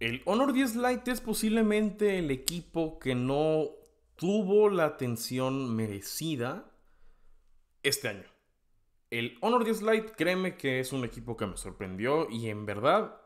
El Honor 10 Lite es posiblemente el equipo que no tuvo la atención merecida este año. El Honor 10 Lite, créeme que es un equipo que me sorprendió y en verdad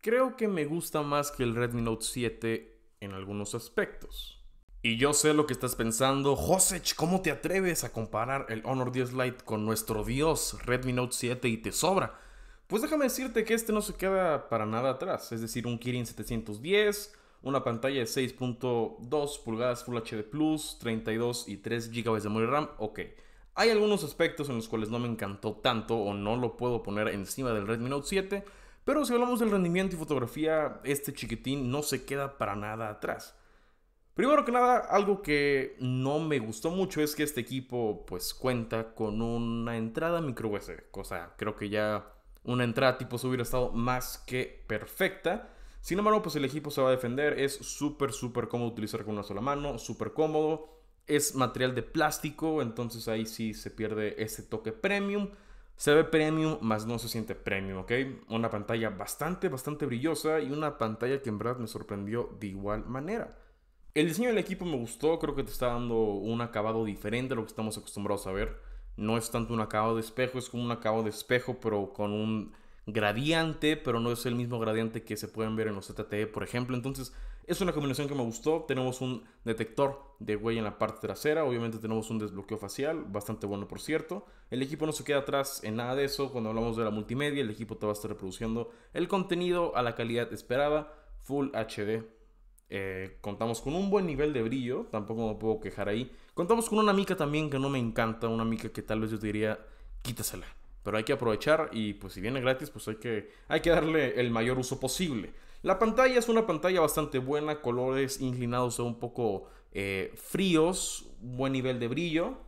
creo que me gusta más que el Redmi Note 7 en algunos aspectos. Y yo sé lo que estás pensando, Josech, ¿cómo te atreves a comparar el Honor 10 Lite con nuestro dios Redmi Note 7 y te sobra? Pues déjame decirte que este no se queda para nada atrás, es decir, un Kirin 710, una pantalla de 6.2 pulgadas Full HD Plus, 32 y 3 GB de memoria RAM, ok. Hay algunos aspectos en los cuales no me encantó tanto o no lo puedo poner encima del Redmi Note 7, pero si hablamos del rendimiento y fotografía, este chiquitín no se queda para nada atrás. Primero que nada, algo que no me gustó mucho es que este equipo pues cuenta con una entrada micro USB, sea, creo que ya una entrada tipo hubiera estado más que perfecta. Sin embargo, pues el equipo se va a defender. Es súper, súper cómodo utilizar con una sola mano, súper cómodo. Es material de plástico, entonces ahí sí se pierde ese toque premium. Se ve premium, más no se siente premium, ¿ok? Una pantalla bastante, bastante brillosa y una pantalla que en verdad me sorprendió de igual manera. El diseño del equipo me gustó, creo que te está dando un acabado diferente a lo que estamos acostumbrados a ver no es tanto un acabado de espejo, es como un acabado de espejo, pero con un gradiente, pero no es el mismo gradiente que se pueden ver en los ZTE, por ejemplo. Entonces, es una combinación que me gustó. Tenemos un detector de huella en la parte trasera, obviamente tenemos un desbloqueo facial, bastante bueno por cierto. El equipo no se queda atrás en nada de eso. Cuando hablamos de la multimedia, el equipo te va a estar reproduciendo el contenido a la calidad esperada, Full HD eh, contamos con un buen nivel de brillo, tampoco me puedo quejar ahí. Contamos con una mica también que no me encanta, una mica que tal vez yo diría, quítasela. Pero hay que aprovechar y pues si viene gratis, pues hay que, hay que darle el mayor uso posible. La pantalla es una pantalla bastante buena, colores inclinados a un poco eh, fríos, buen nivel de brillo,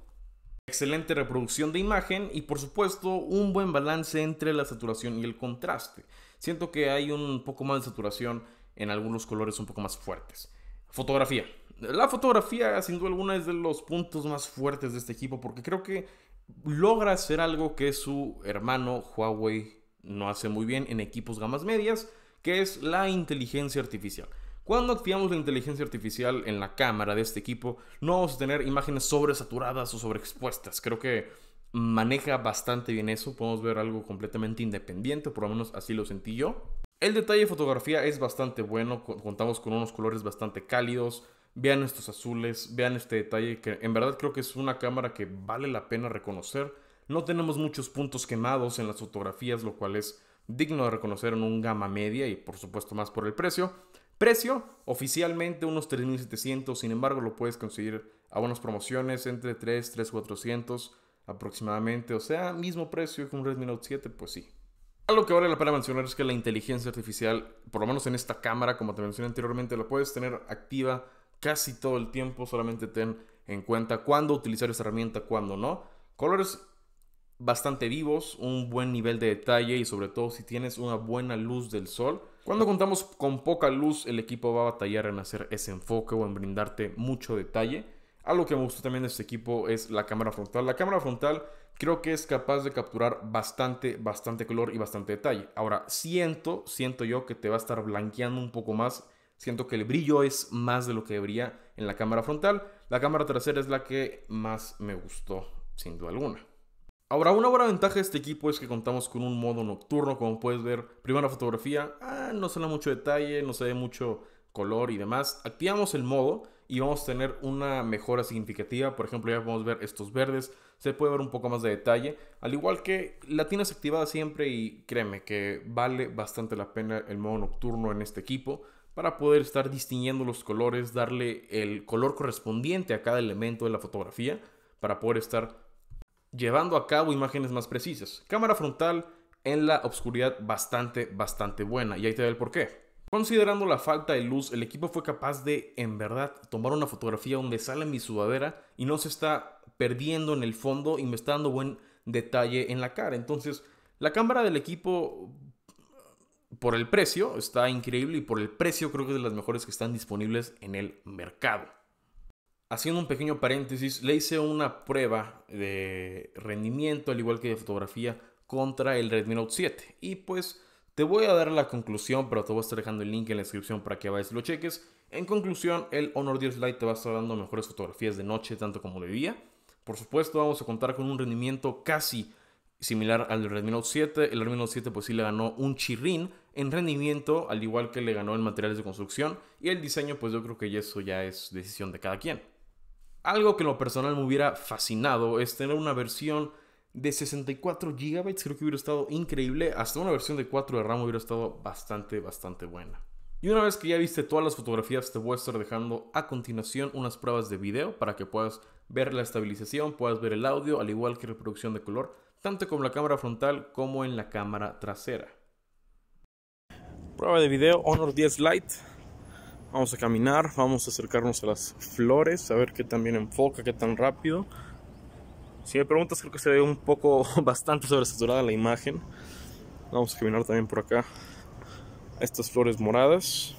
excelente reproducción de imagen y por supuesto un buen balance entre la saturación y el contraste. Siento que hay un poco más de saturación en algunos colores un poco más fuertes. Fotografía. La fotografía, sin duda alguna, es de los puntos más fuertes de este equipo porque creo que logra hacer algo que su hermano Huawei no hace muy bien en equipos gamas medias, que es la inteligencia artificial. Cuando activamos la inteligencia artificial en la cámara de este equipo, no vamos a tener imágenes sobresaturadas o sobreexpuestas. Creo que maneja bastante bien eso. Podemos ver algo completamente independiente, por lo menos así lo sentí yo. El detalle de fotografía es bastante bueno, contamos con unos colores bastante cálidos. Vean estos azules, vean este detalle que en verdad creo que es una cámara que vale la pena reconocer. No tenemos muchos puntos quemados en las fotografías, lo cual es digno de reconocer en un gama media y por supuesto más por el precio. Precio oficialmente unos 3.700, sin embargo lo puedes conseguir a buenas promociones entre 3, $3,400 aproximadamente. O sea, mismo precio que un Redmi Note 7, pues sí, algo que vale la pena mencionar es que la inteligencia artificial, por lo menos en esta cámara, como te mencioné anteriormente, la puedes tener activa casi todo el tiempo. Solamente ten en cuenta cuándo utilizar esta herramienta, cuándo no. Colores bastante vivos, un buen nivel de detalle y sobre todo si tienes una buena luz del sol. Cuando contamos con poca luz, el equipo va a batallar en hacer ese enfoque o en brindarte mucho detalle. Algo que me gustó también de este equipo es la cámara frontal. La cámara frontal creo que es capaz de capturar bastante, bastante color y bastante detalle. Ahora, siento, siento yo que te va a estar blanqueando un poco más. Siento que el brillo es más de lo que debería en la cámara frontal. La cámara trasera es la que más me gustó, sin duda alguna. Ahora, una buena ventaja de este equipo es que contamos con un modo nocturno, como puedes ver. Primera fotografía, ah, no se da mucho detalle, no se ve mucho color y demás. Activamos el modo y vamos a tener una mejora significativa. Por ejemplo, ya podemos ver estos verdes, se puede ver un poco más de detalle. Al igual que la tienes activada siempre y créeme que vale bastante la pena el modo nocturno en este equipo para poder estar distinguiendo los colores, darle el color correspondiente a cada elemento de la fotografía para poder estar llevando a cabo imágenes más precisas. Cámara frontal en la oscuridad bastante, bastante buena y ahí te da el porqué. Considerando la falta de luz, el equipo fue capaz de, en verdad, tomar una fotografía donde sale mi sudadera y no se está perdiendo en el fondo y me está dando buen detalle en la cara. Entonces, la cámara del equipo, por el precio, está increíble y por el precio creo que es de las mejores que están disponibles en el mercado. Haciendo un pequeño paréntesis, le hice una prueba de rendimiento, al igual que de fotografía, contra el Redmi Note 7. Y pues te voy a dar la conclusión, pero te voy a estar dejando el link en la descripción para que vayas y lo cheques. En conclusión, el Honor 10 Lite te va a estar dando mejores fotografías de noche, tanto como de día. Por supuesto, vamos a contar con un rendimiento casi similar al del Redmi Note 7. El Redmi Note 7 pues sí le ganó un chirrín en rendimiento, al igual que le ganó en materiales de construcción. Y el diseño, pues yo creo que eso ya es decisión de cada quien. Algo que en lo personal me hubiera fascinado es tener una versión de 64 GB, creo que hubiera estado increíble. Hasta una versión de 4 de RAM hubiera estado bastante, bastante buena. Y una vez que ya viste todas las fotografías, te voy a estar dejando a continuación unas pruebas de video para que puedas ver la estabilización, puedas ver el audio, al igual que reproducción de color, tanto como la cámara frontal como en la cámara trasera. Prueba de video Honor 10 Lite. Vamos a caminar, vamos a acercarnos a las flores, a ver qué tan bien enfoca, qué tan rápido. Si me preguntas, creo que se ve un poco bastante sobresaturada la imagen. Vamos a caminar también por acá. Estas flores moradas.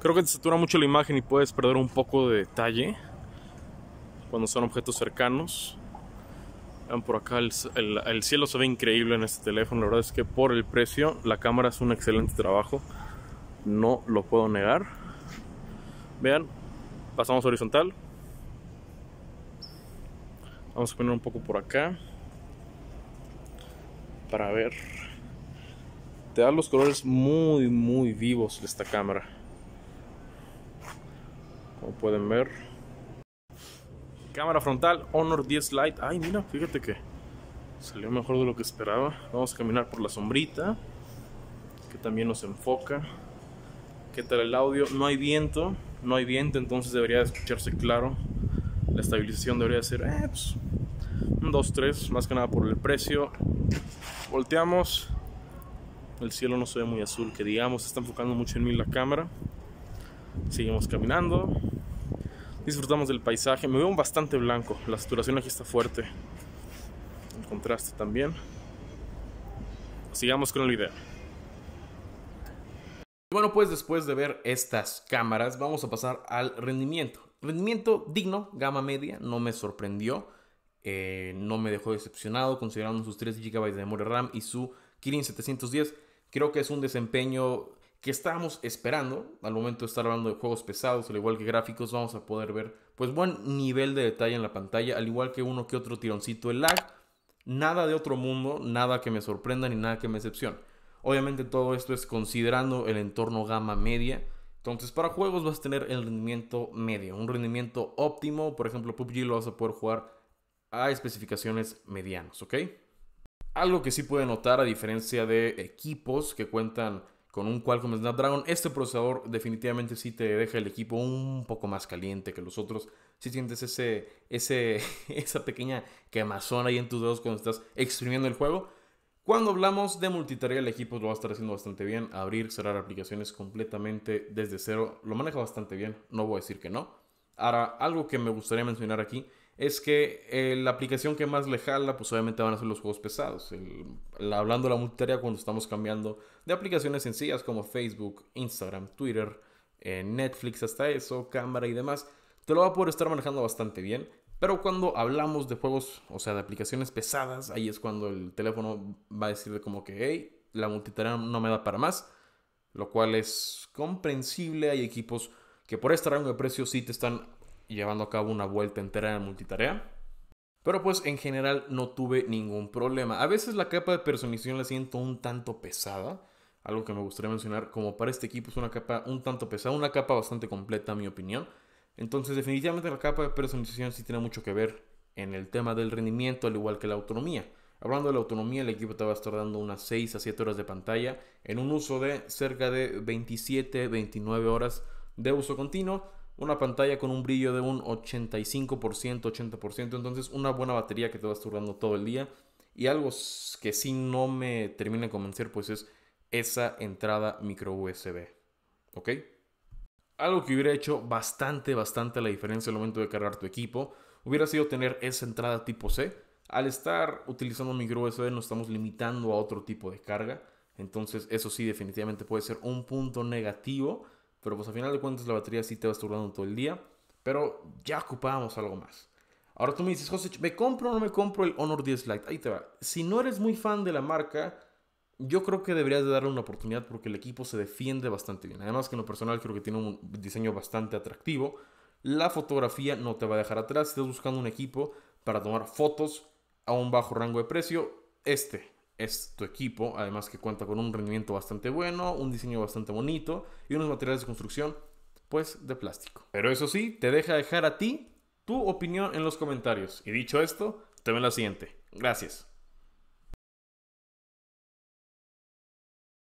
Creo que te satura mucho la imagen y puedes perder un poco de detalle cuando son objetos cercanos. Vean por acá, el, cielo se ve increíble en este teléfono. La verdad es que por el precio, la cámara es un excelente trabajo. No lo puedo negar. Vean, pasamos horizontal. Vamos a poner un poco por acá. Para ver. Te da los colores muy, muy vivos de esta cámara. Como pueden ver. Cámara frontal Honor 10 Lite. Ay, mira, fíjate que salió mejor de lo que esperaba. Vamos a caminar por la sombrita. Que también nos enfoca. ¿Qué tal el audio? No hay viento. No hay viento, entonces debería escucharse claro la estabilización debería ser eh, pues, un 2-3, más que nada por el precio. Volteamos, el cielo no se ve muy azul, que digamos, se está enfocando mucho en mí la cámara. Seguimos caminando, disfrutamos del paisaje, me veo bastante blanco, la saturación aquí está fuerte, el contraste también. Sigamos con el video. Bueno, pues después de ver estas cámaras, vamos a pasar al rendimiento rendimiento digno, gama media, no me sorprendió. Eh, no me dejó decepcionado considerando sus 3 GB de memoria RAM y su Kirin 710. Creo que es un desempeño que estábamos esperando al momento de estar hablando de juegos pesados, al igual que gráficos, vamos a poder ver pues buen nivel de detalle en la pantalla, al igual que uno que otro tironcito el lag, nada de otro mundo, nada que me sorprenda ni nada que me decepcione. Obviamente todo esto es considerando el entorno gama media, entonces, para juegos vas a tener el rendimiento medio, un rendimiento óptimo. Por ejemplo, PUBG lo vas a poder jugar a especificaciones medianas, ¿ok? Algo que sí puede notar a diferencia de equipos que cuentan con un Qualcomm Snapdragon, este procesador definitivamente sí te deja el equipo un poco más caliente que los otros. Si sientes ese, ese, esa pequeña quemazón ahí en tus dedos cuando estás exprimiendo el juego, cuando hablamos de multitarea, el equipo lo va a estar haciendo bastante bien. Abrir, cerrar aplicaciones completamente desde cero. Lo maneja bastante bien, no voy a decir que no. Ahora, algo que me gustaría mencionar aquí es que eh, la aplicación que más le jala, pues obviamente van a ser los juegos pesados. hablando de la multitarea cuando estamos cambiando de aplicaciones sencillas como Facebook, Instagram, Twitter, eh, Netflix, hasta eso, cámara y demás. Te lo va a poder estar manejando bastante bien. Pero cuando hablamos de juegos, o sea, de aplicaciones pesadas, ahí es cuando el teléfono va a decirle como que, hey, la multitarea no me da para más, lo cual es comprensible. Hay equipos que por este rango de precios sí te están llevando a cabo una vuelta entera de multitarea. Pero pues en general no tuve ningún problema. A veces la capa de personalización la siento un tanto pesada. Algo que me gustaría mencionar, como para este equipo es una capa un tanto pesada, una capa bastante completa, a mi opinión entonces, definitivamente la capa de personalización sí tiene mucho que ver en el tema del rendimiento, al igual que la autonomía. Hablando de la autonomía, el equipo te va a estar dando unas 6 a 7 horas de pantalla en un uso de cerca de 27, 29 horas de uso continuo. Una pantalla con un brillo de un 85%, 80%, entonces una buena batería que te va a estar dando todo el día. Y algo que sí no me termina de convencer, pues es esa entrada micro USB. ¿Ok? Algo que hubiera hecho bastante, bastante la diferencia al momento de cargar tu equipo hubiera sido tener esa entrada tipo C. Al estar utilizando micro USB nos estamos limitando a otro tipo de carga. Entonces eso sí definitivamente puede ser un punto negativo. Pero pues al final de cuentas la batería sí te va durando todo el día. Pero ya ocupábamos algo más. Ahora tú me dices, José, ¿me compro o no me compro el Honor 10 Lite? Ahí te va. Si no eres muy fan de la marca, yo creo que deberías darle una oportunidad porque el equipo se defiende bastante bien. Además que en lo personal creo que tiene un diseño bastante atractivo. La fotografía no te va a dejar atrás. Si estás buscando un equipo para tomar fotos a un bajo rango de precio, este es tu equipo. Además que cuenta con un rendimiento bastante bueno, un diseño bastante bonito y unos materiales de construcción pues de plástico. Pero eso sí, te deja dejar a ti tu opinión en los comentarios. Y dicho esto, te veo en la siguiente. Gracias.